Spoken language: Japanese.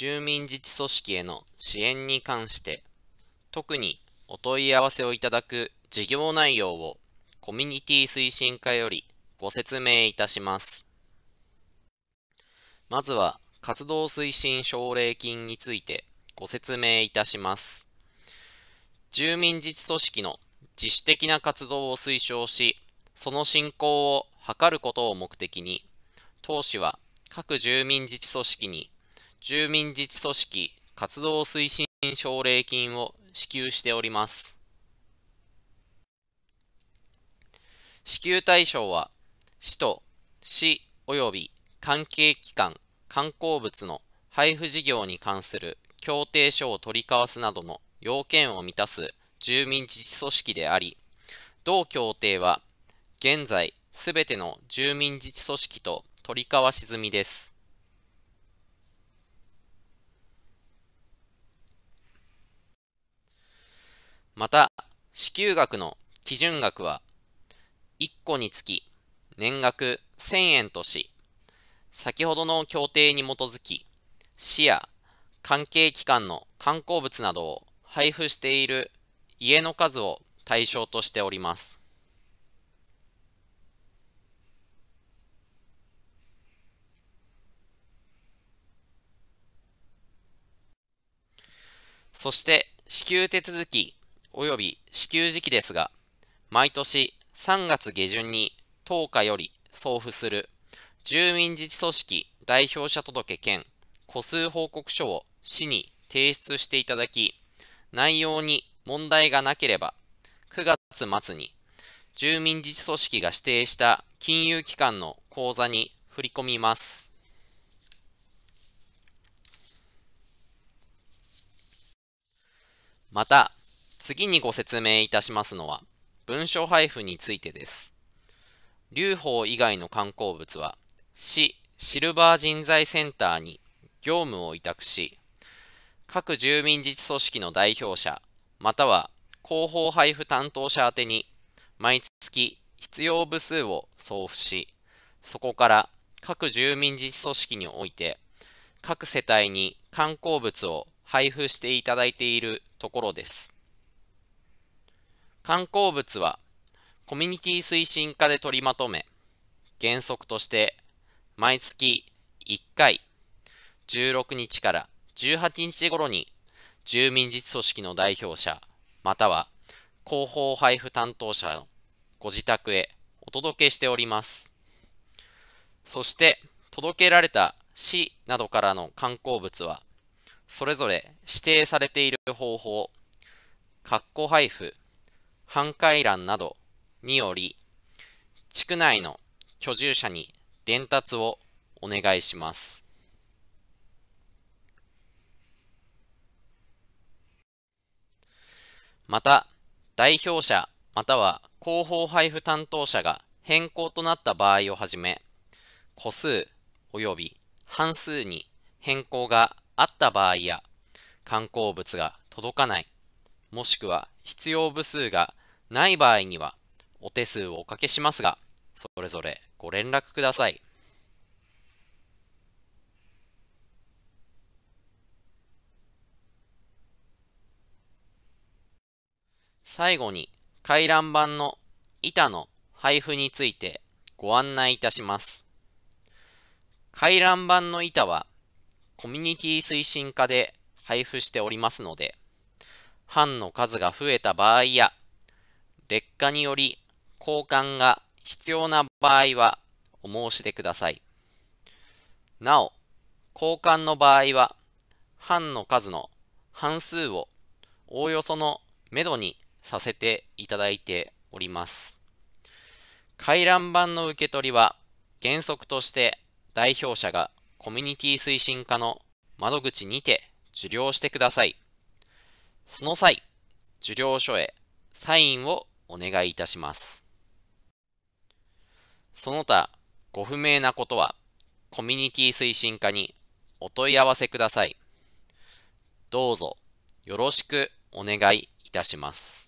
住民自治組織への支援に関して、特にお問い合わせをいただく事業内容をコミュニティ推進課よりご説明いたします。まずは活動推進奨励金についてご説明いたします。住民自治組織の自主的な活動を推奨し、その振興を図ることを目的に、当市は各住民自治組織に住民自治組織活動推進奨励金を支給しております。支給対象は、市と市及び関係機関、観光物の配布事業に関する協定書を取り交わすなどの要件を満たす住民自治組織であり、同協定は現在すべての住民自治組織と取り交わし済みです。また、支給額の基準額は、1個につき年額1000円とし、先ほどの協定に基づき、市や関係機関の観光物などを配布している家の数を対象としております。そして、支給手続き及び支給時期ですが、毎年3月下旬に10日より送付する住民自治組織代表者届兼個数報告書を市に提出していただき、内容に問題がなければ、9月末に住民自治組織が指定した金融機関の口座に振り込みます。また、次にご説明いたしますのは、文書配布についてです。留保以外の観光物は、市シルバー人材センターに業務を委託し、各住民自治組織の代表者、または広報配布担当者宛てに、毎月必要部数を送付し、そこから各住民自治組織において、各世帯に観光物を配布していただいているところです。観光物はコミュニティ推進課で取りまとめ、原則として毎月1回16日から18日頃に住民実組織の代表者または広報配布担当者のご自宅へお届けしております。そして届けられた市などからの観光物はそれぞれ指定されている方法、括弧配布半回覧などにより、地区内の居住者に伝達をお願いします。また、代表者または広報配布担当者が変更となった場合をはじめ、個数及び半数に変更があった場合や、観光物が届かない、もしくは必要部数がない場合には、お手数をおかけしますが、それぞれご連絡ください。最後に回覧板の板の配布についてご案内いたします。回覧板の板はコミュニティ推進課で配布しておりますので、班の数が増えた場合や劣化により交換が必要な場合はお申し出ください。なお、交換の場合は、班の数の半数をおおよそのめどにさせていただいております。回覧板の受け取りは原則として代表者がコミュニティ推進課の窓口にて受領してください。その際、受領書へサインをお願いいたします。その他、ご不明なことは、コミュニティ推進課にお問い合わせください。どうぞよろしくお願いいたします。